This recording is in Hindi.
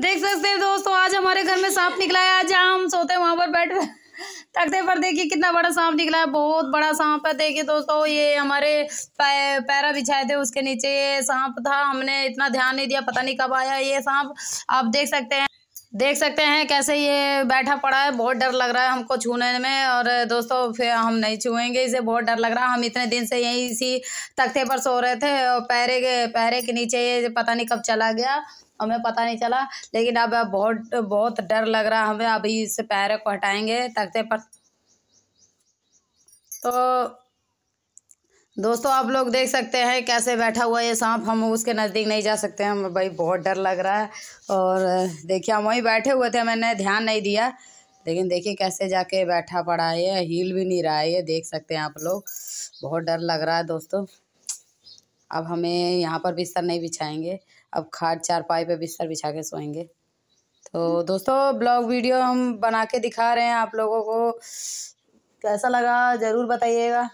देख सकते हैं दोस्तों आज हमारे घर में सांप निकला है आज हम सोते हैं वहाँ पर बैठ तकते पर देखिए कितना बड़ा सांप निकला है बहुत बड़ा सांप है देखिए दोस्तों ये हमारे पैरा बिछाए थे उसके नीचे ये सांप था हमने इतना ध्यान नहीं दिया पता नहीं कब आया ये सांप आप देख सकते हैं देख सकते हैं कैसे ये बैठा पड़ा है बहुत डर लग रहा है हमको छूने में और दोस्तों फिर हम नहीं छुएंगे इसे बहुत डर लग रहा है हम इतने दिन से यहीं इसी तख्ते पर सो रहे थे और पैरे के पैरे के नीचे ये पता नहीं कब चला गया हमें पता नहीं चला लेकिन अब बहुत बहुत डर लग रहा है हमें अभी इस पैरे को हटाएंगे तख्ते पर तो दोस्तों आप लोग देख सकते हैं कैसे बैठा हुआ ये सांप हम उसके नज़दीक नहीं जा सकते हम भाई बहुत डर लग रहा है और देखिए हम वहीं बैठे हुए थे मैंने ध्यान नहीं दिया लेकिन देखिए कैसे जाके बैठा पड़ा है ये हिल भी नहीं रहा है ये देख सकते हैं आप लोग बहुत डर लग रहा है दोस्तों अब हमें यहाँ पर बिस्तर नहीं बिछाएंगे अब खाट चारपाई पर बिस्तर बिछा के सोएंगे तो दोस्तों ब्लॉग वीडियो हम बना के दिखा रहे हैं आप लोगों को कैसा लगा ज़रूर बताइएगा